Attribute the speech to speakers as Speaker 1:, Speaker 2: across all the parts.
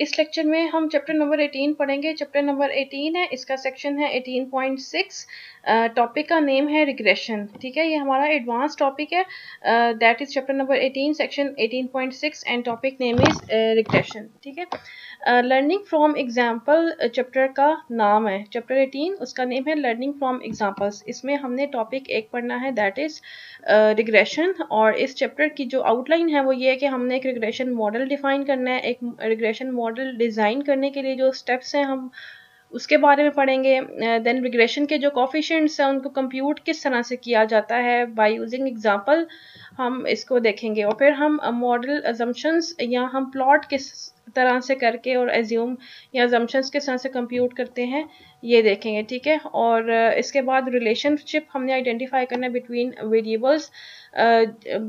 Speaker 1: इस लेक्चर में हम चैप्टर नंबर 18 पढ़ेंगे चैप्टर नंबर 18 है इसका सेक्शन है 18.6 टॉपिक का नेम है रिग्रेशन ठीक है ये हमारा एडवांस टॉपिक है that is chapter number 18 section 18.6 and topic name is regression ठीक है लर्निंग फ्रॉम एग्जाम्पल चैप्टर का नाम है चैप्टर एटीन उसका नेम है लर्निंग फ्रॉम एग्जाम्पल्स इसमें हमने टॉपिक एक पढ़ना है दैट इज़ रिग्रेशन और इस चैप्टर की जो आउटलाइन है वो ये है कि हमने एक रिग्रेशन मॉडल डिफाइन करना है एक रिग्रेशन मॉडल डिज़ाइन करने के लिए जो स्टेप्स हैं हम उसके बारे में पढ़ेंगे देन रिग्रेशन के जो कॉफिशेंट्स हैं उनको कंप्यूट किस तरह से किया जाता है बाय यूजिंग एग्जांपल हम इसको देखेंगे और फिर हम मॉडल अजम्पन्स या हम प्लॉट किस तरह से करके और एज्यूम या जम्पन्स किस तरह से कंप्यूट करते हैं ये देखेंगे ठीक है और इसके बाद रिलेशनशिप हमने आइडेंटिफाई करना है between variables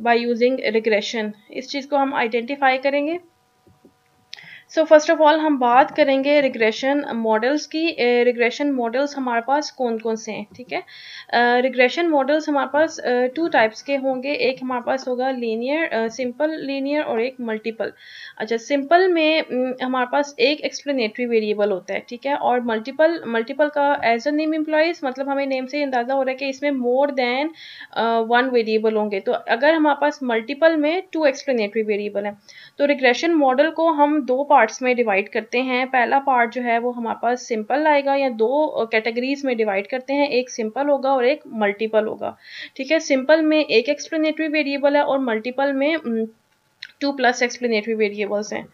Speaker 1: by using regression इस चीज़ को हम आइडेंटिफाई करेंगे सो फर्स्ट ऑफ ऑल हम बात करेंगे रिग्रेशन मॉडल्स की रिग्रेशन uh, मॉडल्स हमारे पास कौन कौन से हैं ठीक है रिग्रेशन मॉडल्स हमारे पास टू uh, टाइप्स के होंगे एक हमारे पास होगा लीनियर सिंपल लीनियर और एक मल्टीपल अच्छा सिंपल में हमारे पास एक एक्सप्लेनेटरी वेरिएबल होता है ठीक है और मल्टीपल मल्टीपल का एज अ नेम एम्प्लॉयज मतलब हमें नेम से अंदाज़ा हो रहा है कि इसमें मोर देन वन वेरिएबल होंगे तो अगर हमारे पास मल्टीपल में टू एक्सप्लेनेटरी वेरिएबल है तो रिग्रेशन मॉडल को हम दो पार्ट पार्ट्स में डिवाइड करते हैं पहला पार्ट जो है वो हमारे पास सिंपल आएगा या दो कैटेगरीज में डिवाइड करते हैं एक सिंपल होगा और एक मल्टीपल होगा ठीक है सिंपल में एक एक्सप्लेनेटरी वेरिएबल है और मल्टीपल में टू प्लस एक्सप्लेनेटरी वेरिएबल्स हैं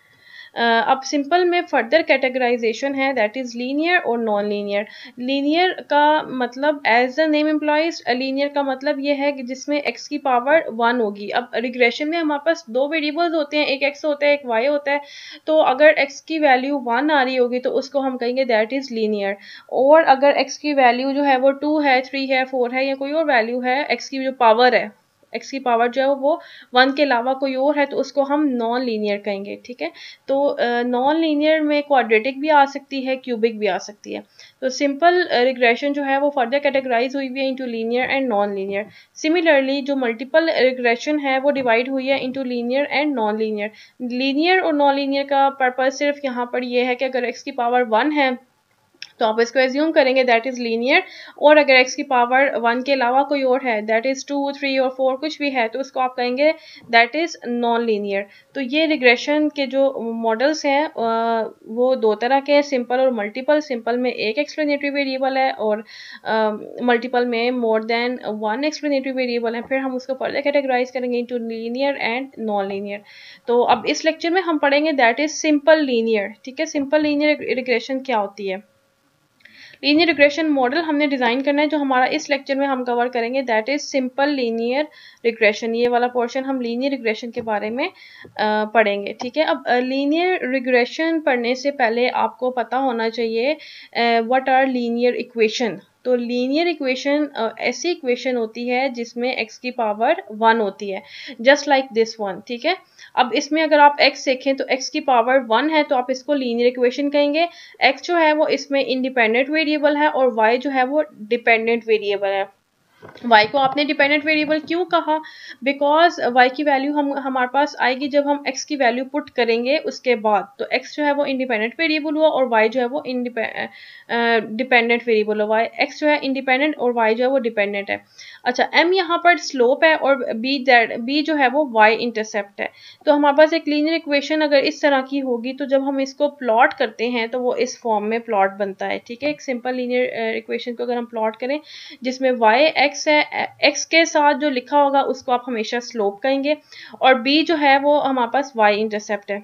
Speaker 1: uh, अब सिंपल में फर्दर कैटेगराइजेशन है दैट इज़ लीनियर और नॉन लीनियर लीनियर का मतलब as the name implies linear का मतलब ये है कि जिसमें एक्स की पावर वन होगी अब रिग्रेशन में हमारे पास दो वेरिएबल्स होते हैं एक एक्स होता है एक वाई होता है तो अगर एक्स की वैल्यू वन आ रही होगी तो उसको हम कहेंगे दैट इज़ लीनियर और अगर एक्स की वैल्यू जो है वो टू है थ्री है फोर है या कोई और वैल्यू है एक्स की जो पावर है एक्स की पावर जो है वो वन के अलावा कोई और है तो उसको हम नॉन लीनियर कहेंगे ठीक है तो नॉन uh, लीनियर में क्वाड्रेटिक भी आ सकती है क्यूबिक भी आ सकती है तो सिंपल रिग्रेशन जो है वो फर्दर कैटेगराइज हुई हुई है into linear and non linear similarly जो मल्टीपल रिग्रेशन है वो डिवाइड हुई है into linear and non linear linear और नॉन लीनियर का पर्पज सिर्फ यहाँ पर यह है कि अगर एक्स की पावर वन है तो आप इसको एज्यूम करेंगे दैट इज़ लीनियर और अगर एक्स की पावर वन के अलावा कोई और है दैट इज़ टू थ्री और फोर कुछ भी है तो उसको आप कहेंगे दैट इज़ नॉन लीनियर तो ये रिग्रेशन के जो मॉडल्स हैं वो दो तरह के हैं सिंपल और मल्टीपल सिंपल में एक एक्सप्लेनेटरी वेरिएबल है और मल्टीपल uh, में more than one explanatory variable है फिर हम उसको फर्दर कैटेगराइज करेंगे into linear and non linear तो अब इस लेक्चर में हम पढ़ेंगे दैट इज़ सिंपल लीनियर ठीक है सिंपल लीनियर रिग्रेशन क्या होती है लीनियर रिग्रेशन मॉडल हमने डिज़ाइन करना है जो हमारा इस लेक्चर में हम कवर करेंगे that is simple linear regression ये वाला पोर्शन हम लीनियर रिग्रेशन के बारे में पढ़ेंगे ठीक है अब लीनियर रिग्रेशन पढ़ने से पहले आपको पता होना चाहिए वट आर लीनियर इक्वेशन तो लीनियर इक्वेशन ऐसी इक्वेशन होती है जिसमें x की पावर वन होती है जस्ट लाइक दिस वन ठीक है अब इसमें अगर आप x देखें तो x की पावर वन है तो आप इसको लीनियर इक्वेशन कहेंगे x जो है वो इसमें इंडिपेंडेंट वेरिएबल है और y जो है वो डिपेंडेंट वेरिएबल है वाई को आपने डिपेंडेंट वेरिएबल क्यों कहा बिकॉज वाई की वैल्यू हम हमारे पास आएगी जब हम एक्स की वैल्यू पुट करेंगे उसके बाद तो एक्स जो है वो इंडिपेंडेंट वेरिएबल हुआ और वाई जो है वो डिपेंडेंट वेरिएबल हुआ एक्स जो है इंडिपेंडेंट और वाई जो है वो डिपेंडेंट है अच्छा एम यहाँ पर स्लोप है और b दैट बी जो है वो वाई इंटरसेप्ट है तो हमारे पास एक लीनियर इक्वेशन अगर इस तरह की होगी तो जब हम इसको प्लॉट करते हैं तो वो इस फॉर्म में प्लॉट बनता है ठीक है एक सिंपल लीनियर इक्वेशन को अगर हम प्लॉट करें जिसमें वाई एक्स है एक्स के साथ जो लिखा होगा उसको आप हमेशा स्लोप कहेंगे और बी जो है वो हमारे पास वाई इंटरसेप्ट है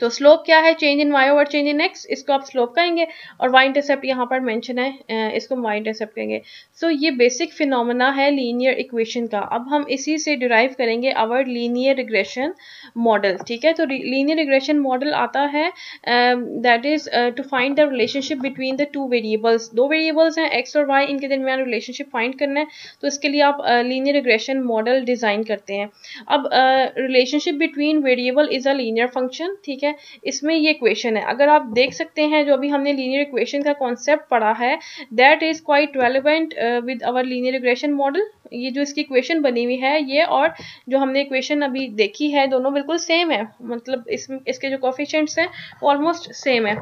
Speaker 1: तो स्लोप क्या है change in Y over change in X इसको आप स्लोप कहेंगे और वाई इंटरसेप्ट यहाँ पर मैंशन है इसको हम वाई इंटरसेप्ट कहेंगे सो so, ये बेसिक फिनोमिना है लीनियर इक्वेशन का अब हम इसी से डिराइव करेंगे आवर लीनियर रिग्रेशन मॉडल ठीक है तो लीनियर रिग्रेशन मॉडल आता है that is to find the relationship between the two variables दो वेरिएबल्स हैं एक्स और वाई इनके दरमियान रिलेशनशिप फाइंड करना है तो इसके लिए आप लीनियर रिग्रेशन मॉडल डिज़ाइन करते हैं अब relationship between variable is a linear function ठीक है है इसमें ये क्वेश्चन है अगर आप देख सकते हैं जो अभी हमने लीनियर इक्वेशन का कॉन्सेप्ट पढ़ा है that is quite relevant with our linear equation model ये जो इसकी इक्वेशन बनी हुई है ये और जो हमने इक्वेशन अभी देखी है दोनों बिल्कुल सेम है मतलब इस इसके जो कॉफिशेंट्स हैं ऑलमोस्ट सेम है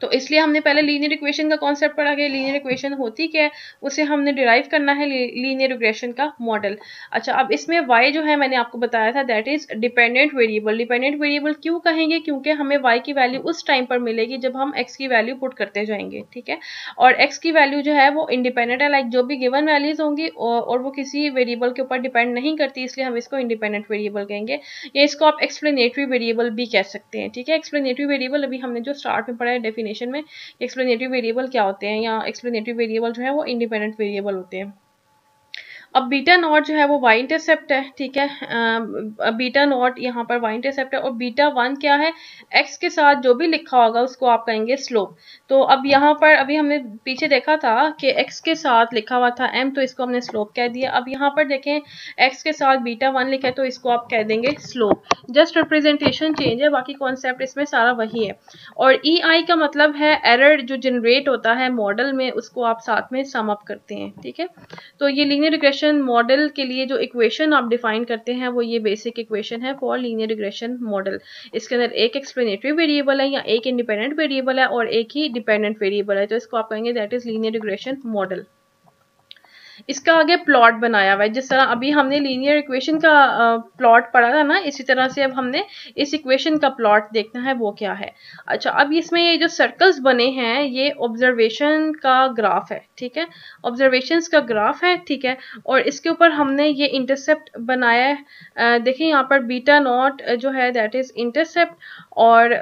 Speaker 1: तो इसलिए हमने पहले लीनियर इक्वेशन का कॉन्सेप्ट पढ़ा गया लीनियर इक्वेशन होती क्या है उसे हमने डिराइव करना है लीनियर इक्वेशन का मॉडल अच्छा अब इसमें वाई जो है मैंने आपको बताया था that is dependent variable dependent variable क्यों कहेंगे क्योंकि हमें वाई की वैल्यू उस टाइम पर मिलेगी जब हम एक्स की वैल्यू पुट करते जाएंगे ठीक है और एक्स की वैल्यू जो है वो इंडिपेंडेंट है लाइक जो भी गिवन वैल्यूज होंगी और वो किसी वेरिएबल के ऊपर डिपेंड नहीं करती इसलिए हम इसको इंडिपेंडेंट वेरिएबल कहेंगे या इसको आप एक्सप्लेनेटरी वेरिएबल भी कह सकते हैं ठीक है एक्सप्लेनेटरी वेरिएबल अभी हमने जो स्टार्ट में पढ़ा है डेफिनेशन में एक्सप्लेनेटिव वेरिएबल क्या होते हैं या एक्सप्लेनेटिव वेरिएबल जो है वो इंडिपेंडेंट वेरिएबल होते हैं अब बीटा नॉट जो है वो वाई इंटरसेप्ट है ठीक है आ, बीटा नॉट यहाँ पर वाई इंटरसेप्ट है और बीटा वन क्या है एक्स के साथ जो भी लिखा होगा उसको आप कहेंगे स्लोप तो अब यहाँ पर अभी हमने पीछे देखा था कि एक्स के साथ लिखा हुआ था एम तो इसको हमने स्लोप कह दिया अब यहाँ पर देखें एक्स के साथ बीटा वन लिखा है तो इसको आप कह देंगे स्लोप जस्ट रिप्रेजेंटेशन चेंज है बाकी कॉन्सेप्ट इसमें सारा वही है और ई e आई का मतलब है एरर जो जनरेट होता है मॉडल में उसको आप साथ में सम अप करते हैं ठीक है तो ये लीनियर रिग्रेशन रिग्रेशन मॉडल के लिए जो इक्वेशन आप डिफाइन करते हैं वो ये बेसिक इक्वेशन है फॉर लीनियर रिग्रेशन मॉडल इसके अंदर एक एक्सप्लेनेटरी वेरिएबल है या एक इंडिपेंडेंट वेरिएबल है और एक ही डिपेंडेंट वेरिएबल है तो इसको आप कहेंगे that is linear regression model इसका आगे प्लॉट बनाया हुआ है जिस तरह अभी हमने लीनियर इक्वेशन का प्लॉट पढ़ा था ना इसी तरह से अब हमने इस इक्वेशन का प्लॉट देखना है वो क्या है अच्छा अब इसमें ये जो सर्कल्स बने हैं ये ऑब्जर्वेशन का ग्राफ है ठीक है ऑब्जर्वेशन का ग्राफ है ठीक है और इसके ऊपर हमने ये इंटरसेप्ट बनाया है देखिए यहाँ पर बीटा नॉट जो है दैट इज इंटरसेप्ट और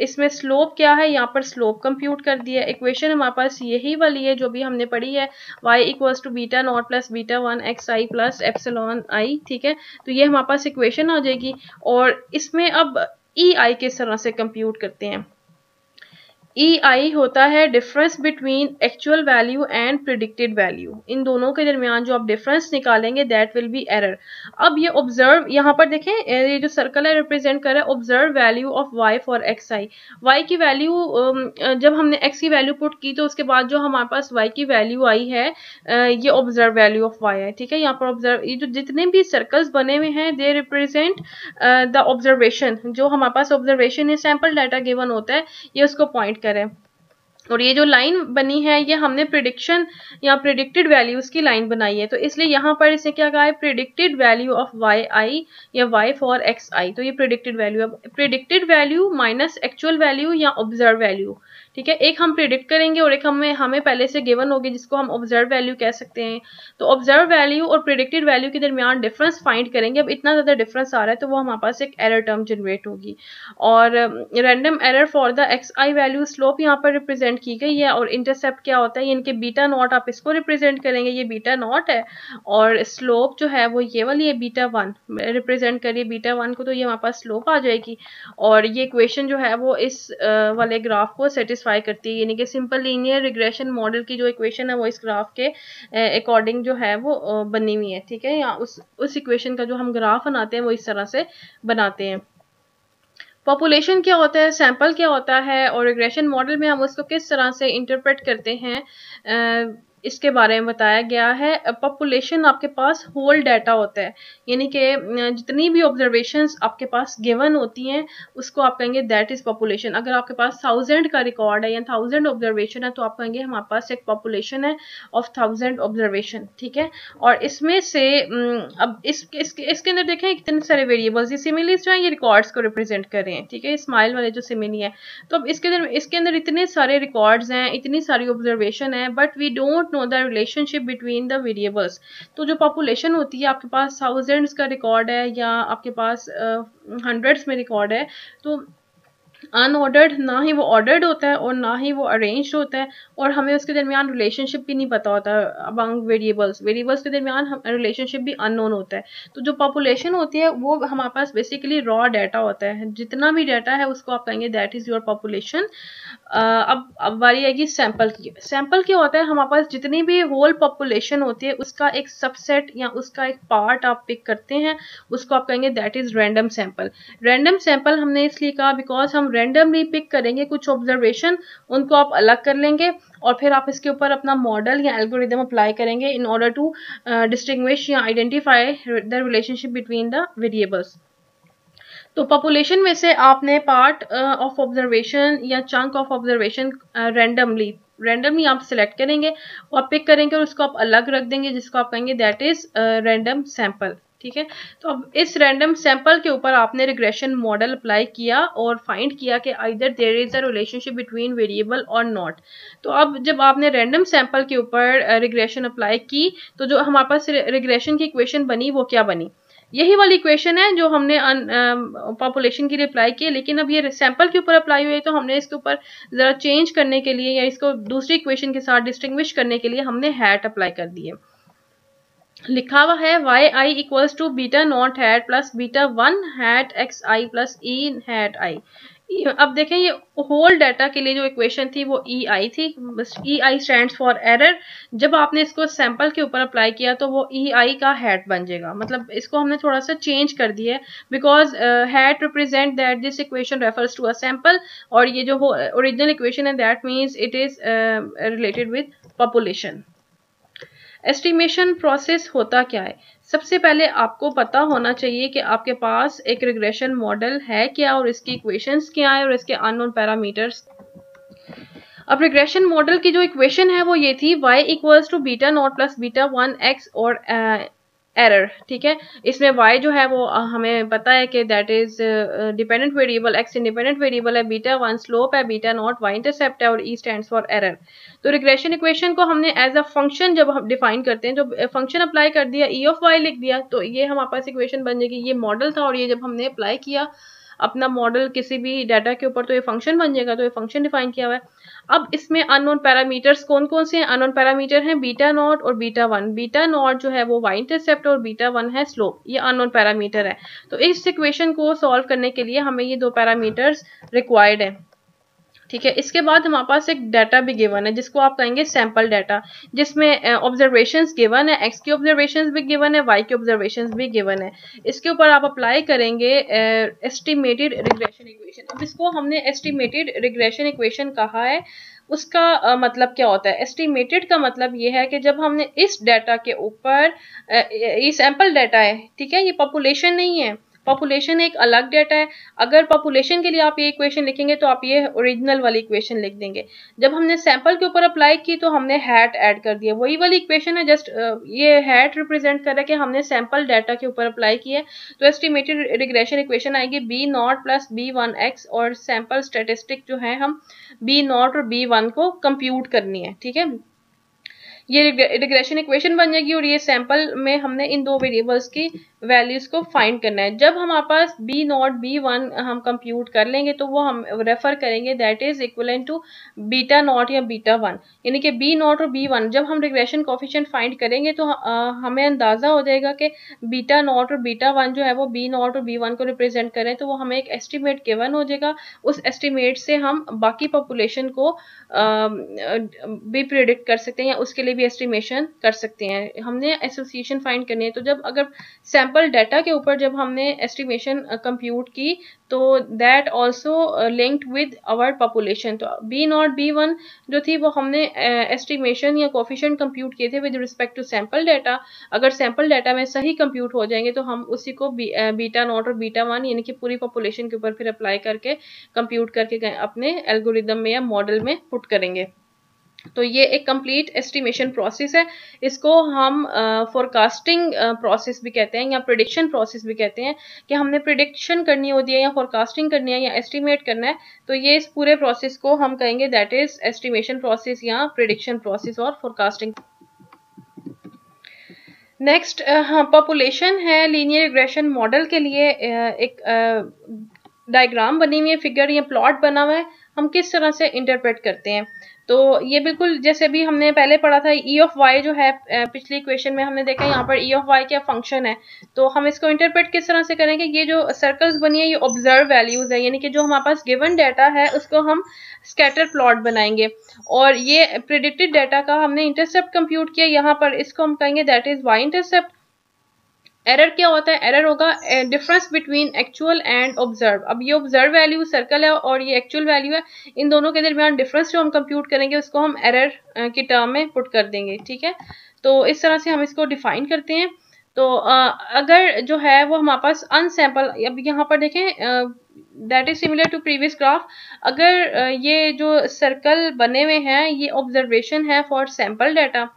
Speaker 1: इसमें स्लोप क्या है यहाँ पर स्लोप कंप्यूट कर दिया इक्वेशन हमारे पास यही वाली है जो भी हमने पढ़ी है y equals to beta not plus beta one X I plus epsilon i ठीक है तो ये हमारे पास इक्वेशन आ जाएगी और इसमें अब ई e आई किस तरह से कंप्यूट करते हैं ई e आई होता है difference between actual value and predicted value इन दोनों के दरमियान जो आप डिफरेंस निकालेंगे दैट विल बी एरर अब ये ऑब्जर्व यहाँ पर देखें ये जो सर्कल है रिप्रेजेंट कर रहा है observe value of Y for X i Y की वैल्यू um, जब हमने एक्स की वैल्यू पुट की तो उसके बाद जो हमारे पास वाई की वैल्यू आई है ये ऑब्जर्व वैल्यू ऑफ वाई है ठीक है यहाँ पर ऑब्जर्व ये जो जितने भी सर्कल्स बने हुए हैं दे रिप्रेजेंट द ऑब्जर्वेशन जो हमारे पास ऑब्जर्वेशन है सैम्पल डाटा गिवन होता है ये उसको पॉइंट करें और ये जो लाइन बनी है ये हमने प्रिडिक्शन या प्रिडिक्टेड वैल्यूज की लाइन बनाई है तो इसलिए यहाँ पर इसे क्या कहा है predicted value of Y i या वाई फॉर एक्स आई तो ये प्रिडिक्टेड वैल्यू अब predicted value minus actual value या ऑब्जर्व वैल्यू ठीक है एक हम प्रिडिक्ट करेंगे और एक हमें हमें पहले से गिवन होगी जिसको हम ऑब्जर्व वैल्यू कह सकते हैं तो ऑब्जर्व वैल्यू और प्रिडिक्टेड वैल्यू के दरमियान डिफरेंस फाइंड करेंगे अब इतना ज़्यादा डिफरेंस आ रहा है तो वो हमारे पास एक एरर टर्म जनरेट होगी और random error for the X I value slope यहाँ पर रिप्रेजेंट की गई है और इंटरसेप्ट क्या होता है इनके बीटा नॉट आप इसको रिप्रेजेंट करेंगे ये बीटा नॉट है और स्लोप जो है वो ये वाली है बीटा वन रिप्रेजेंट करिए बीटा वन को तो ये हमारे पास स्लोप आ जाएगी और ये इक्वेशन जो है वो इस uh, वाले ग्राफ को सेटिस सेटिस्फाई करती है यानी कि सिंपल लीनियर रिग्रेशन मॉडल की जो इक्वेशन है वो इस ग्राफ के अकॉर्डिंग जो है वो बनी हुई है ठीक है या उस उस इक्वेशन का जो हम ग्राफ बनाते हैं वो इस तरह से बनाते हैं पॉपुलेशन क्या होता है सैंपल क्या होता है और रिग्रेशन मॉडल में हम उसको किस तरह से इंटरप्रेट करते हैं इसके बारे में बताया गया है पॉपुलेशन आपके पास होल डाटा होता है यानी कि जितनी भी ऑब्जर्वेशन आपके पास गिवन होती हैं उसको आप कहेंगे दैट इज़ पॉपुलेशन अगर आपके पास थाउजेंड का रिकॉर्ड है या थाउजेंड ऑब्जर्वेशन है तो आप कहेंगे हमारे पास एक पॉपुलेशन है ऑफ थाउजेंड ऑब्जर्वेशन ठीक है और इसमें से अब इस, इस इसके अंदर देखें इतने सारे वेरिएबल्स ये सिमिलीज जो हैं ये रिकॉर्ड्स को रिप्रेजेंट कर रहे हैं ठीक है स्माइल वाले जो सिमिली है तो अब इसके अंदर इसके अंदर इतने सारे रिकॉर्ड्स हैं इतनी सारी ऑब्जर्वेशन है but we don't know the relationship between the variables तो जो पॉपुलेशन होती है आपके पास थाउजेंड्स का रिकॉर्ड है या आपके पास हंड्रेड्स uh, में रिकॉर्ड है तो अनऑर्डर्ड ना ही वो ऑर्डर्ड होता है और ना ही वो अरेंज होता है और हमें उसके दरमियान रिलेशनशिप भी नहीं पता होता अबंग वेरिएबल्स वेरिएबल्स के दरमियान रिलेशनशिप भी अननोन होता है तो जो पॉपुलेशन होती है वो हमारे पास बेसिकली रॉ डाटा होता है जितना भी डाटा है उसको आप कहेंगे दैट इज़ योर पॉपुलेशन अब अब बारी आएगी सैम्पल की सैम्पल क्या होता है हमारे पास जितनी भी होल पॉपुलेशन होती है उसका एक सबसेट या उसका एक पार्ट आप पिक करते हैं उसको आप कहेंगे that is random sample random sample हमने इसलिए कहा बिकॉज हम रेंडमली पिक करेंगे कुछ ऑब्जर्वेशन उनको आप अलग कर लेंगे और फिर आप इसके ऊपर अपना मॉडल या एल्गोरिदम अप्लाई करेंगे इन ऑर्डर टू डिस्टिंग्विश या identify the relationship between the variables तो पॉपुलेशन में से आपने पार्ट ऑफ ऑब्जर्वेशन या chunk of observation randomly randomly आप सिलेक्ट करेंगे और पिक करेंगे और उसको आप अलग रख देंगे जिसको आप कहेंगे दैट इज रैंडम सैंपल ठीक है तो अब इस रैंडम सैंपल के ऊपर आपने रिग्रेशन मॉडल अप्लाई किया और फाइंड किया कि either there is a relationship between variable और नॉट तो अब जब आपने रैंडम सैंपल के ऊपर रिग्रेशन अप्लाई की तो जो हमारे पास रिग्रेशन की इक्वेशन बनी वो क्या बनी यही वाली इक्वेशन है जो हमने पॉपुलेशन के लिए अप्लाई की लेकिन अब ये सैंपल के ऊपर अप्लाई हुई तो हमने इसके ऊपर ज़रा चेंज करने के लिए या इसको दूसरी इक्वेशन के साथ डिस्टिंग्विश करने के लिए हमने हैट अप्लाई कर दिए लिखा हुआ है Y I equals to beta nought hat plus beta one hat X I plus E hat I अब देखें ये होल डाटा के लिए जो इक्वेशन थी वो ई e आई थी E I stand for error जब आपने इसको सैंपल के ऊपर अप्लाई किया तो वो ई e आई का हैट बन जाएगा मतलब इसको हमने थोड़ा सा चेंज कर दिया है because hat represent that this equation refers to a sample और ये जो ओरिजिनल इक्वेशन है that means it is related with population estimation process होता क्या है सबसे पहले आपको पता होना चाहिए कि आपके पास एक रिग्रेशन मॉडल है क्या और इसकी इक्वेशंस क्या है और इसके अननोन पैरामीटर्स अब रिग्रेशन मॉडल की जो इक्वेशन है वो ये थी y equals to beta not plus beta one X और एरर ठीक है इसमें वाई जो है वो हमें पता है कि that is dependent variable X independent variable है बीटा वन स्लोप है बीटा नॉट वाई इंटरसेप्ट है और ई स्टैंड फॉर एरर तो रिग्रेशन इक्वेशन को हमने एज अ फंक्शन जब हम डिफाइन करते हैं जब फंक्शन अप्लाई कर दिया ई ऑफ वाई लिख दिया तो ये हमारे पास इक्वेशन बन जाएगी ये मॉडल था और ये जब हमने अप्लाई किया अपना मॉडल किसी भी डाटा के ऊपर तो ये फंक्शन बन जाएगा तो ये फंक्शन डिफाइन किया हुआ है अब इसमें अननोन पैरामीटर्स कौन कौन से हैं अननोन पैरामीटर हैं बीटा नॉट और बीटा वन बीटा नॉट जो है वो वाई इंटरसेप्ट और बीटा वन है स्लोप ये अननोन पैरामीटर है तो इस इक्वेशन को सॉल्व करने के लिए हमें ये दो पैरामीटर्स रिक्वायर्ड है ठीक है इसके बाद हमारे पास एक डाटा भी गिवन है जिसको आप कहेंगे सैम्पल डाटा जिसमें ऑब्जर्वेशन गिवन है एक्स की ऑब्जर्वेशन भी गिवन है वाई की ऑब्जर्वेशन भी गिवन है इसके ऊपर आप अप्लाई करेंगे एस्टिमेटेड रिग्रेशन इक्वेशन अब इसको हमने एस्टिमेटेड रिग्रेशन इक्वेशन कहा है उसका आ, मतलब क्या होता है एस्टिमेटेड का मतलब ये है कि जब हमने इस डाटा के ऊपर ये सैंपल डाटा है ठीक है ये पॉपुलेशन नहीं है पॉपुलेशन एक अलग डेटा है अगर पॉपुलेशन के लिए आप ये इक्वेशन लिखेंगे तो आप ये ओरिजिनल वाली इक्वेशन लिख देंगे जब हमने सैंपल के ऊपर अप्लाई की तो हमने हैट ऐड कर दिया वही वाली इक्वेशन है जस्ट ये हैट रिप्रेजेंट कर रहा है कि हमने सैंपल डाटा के ऊपर अप्लाई किया तो एस्टिमेटेड रिग्रेशन इक्वेशन आएगी B nought plus B one X और सैंपल स्टेटिस्टिक जो है हम बी नॉट और बी वन को कंप्यूट करनी है ठीक है ये रिग्रेशन इक्वेशन बन जाएगी और ये सैंपल में हमने इन दो वेरिएबल्स की वैल्यूज को फाइंड करना है जब हमारे पास बी नॉट बी वन हम कंप्यूट कर लेंगे तो वो हम रेफर करेंगे that is equivalent to beta nought या बीटा वन यानी कि बी नॉट और बी वन जब हम रिग्रेशन कॉफिशेंट फाइंड करेंगे तो हमें अंदाजा हो जाएगा कि बीटा नॉट और बीटा वन जो है वो बी नॉट और बी वन को रिप्रेजेंट करें तो वो हमें एक एस्टिमेट केवन हो जाएगा उस एस्टिमेट से हम बाकी पॉपुलेशन को भी प्रिडिक्ट कर सकते हैं या उसके लिए लिए भी एस्टिमेशन कर सकते हैं हमने एसोसिएशन फाइंड करनी है तो जब अगर सैम्पल डाटा के ऊपर जब हमने एस्टिमेशन कंप्यूट की तो that also linked with our population तो बी नॉट बी वन जो थी वो हमने एस्टिमेशन या कोफिशेंट कंप्यूट किए थे with respect to sample data अगर सैम्पल डाटा में सही कंप्यूट हो जाएंगे तो हम उसी को बीटा नॉट और बीटा वन यानी कि पूरी पॉपुलेशन के ऊपर फिर अप्लाई करके कंप्यूट करके अपने एल्गोरिदम में या मॉडल में पुट करेंगे तो ये एक कंप्लीट एस्टिमेशन प्रोसेस है इसको हम फोरकास्टिंग प्रोसेस भी कहते हैं या प्रिडिक्शन प्रोसेस भी कहते हैं कि हमने प्रिडिक्शन करनी होती है या फोरकास्टिंग करनी है या एस्टिमेट करना है तो ये इस पूरे प्रोसेस को हम कहेंगे दैट इज एस्टिमेशन प्रोसेस या प्रिडिक्शन प्रोसेस और फोरकास्टिंग नेक्स्ट पॉपुलेशन है लीनियर एग्रेशन मॉडल के लिए एक डायग्राम बनी हुई है फिगर या प्लॉट बना हुआ है हम किस तरह से इंटरप्रेट करते हैं तो ये बिल्कुल जैसे भी हमने पहले पढ़ा था ई ऑफ वाई जो है पिछली इक्वेशन में हमने देखा यहाँ पर ई ऑफ वाई क्या फंक्शन है तो हम इसको इंटरप्रेट किस तरह से करेंगे ये जो सर्कल्स बनी है ये ऑब्जर्व वैल्यूज है यानी कि जो हमारे पास गिवन डाटा है उसको हम स्कैटर प्लॉट बनाएंगे और ये प्रिडिक्टेड डाटा का हमने इंटरसेप्ट कंप्यूट किया यहाँ पर इसको हम कहेंगे that is Y intercept error क्या होता है एरर होगा difference between actual and observe अब ये ऑब्जर्व वैल्यू सर्कल है और ये एक्चुअल वैल्यू है इन दोनों के दरमियान डिफरेंस जो हम कंप्यूट करेंगे उसको हम एरर के टर्म में पुट कर देंगे ठीक है तो इस तरह से हम इसको डिफाइन करते हैं तो आ, अगर जो है वो हमारे पास अनसैम्पल अब यहाँ पर देखें that is similar to previous graph अगर आ, ये जो सर्कल बने हुए हैं ये ऑब्जर्वेशन है फॉर सैम्पल डाटा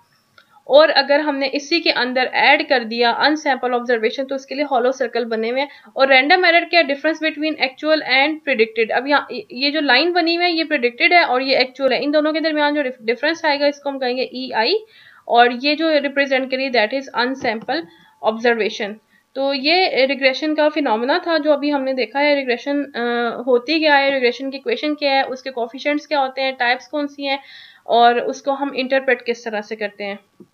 Speaker 1: और अगर हमने इसी के अंदर ऐड कर दिया अनसैम्पल ऑब्जर्वेशन तो उसके लिए हॉलो सर्कल बने हुए हैं और रैंडम एरर क्या difference between actual and predicted अब यहाँ ये जो लाइन बनी हुई है ये प्रिडिक्टेड है और ये एक्चुअल है इन दोनों के दरमियान जो डिफरेंस आएगा इसको हम कहेंगे ई e आई और ये जो रिप्रेजेंट करिए दैट इज अनसैम्पल ऑब्जर्वेशन तो ये रिग्रेशन का फिनोमेना था जो अभी हमने देखा है रिग्रेशन होती क्या है रिग्रेशन की क्वेश्चन क्या है उसके कोफिशेंट्स क्या होते हैं टाइप्स कौन सी हैं और उसको हम इंटरप्रेट किस तरह से करते हैं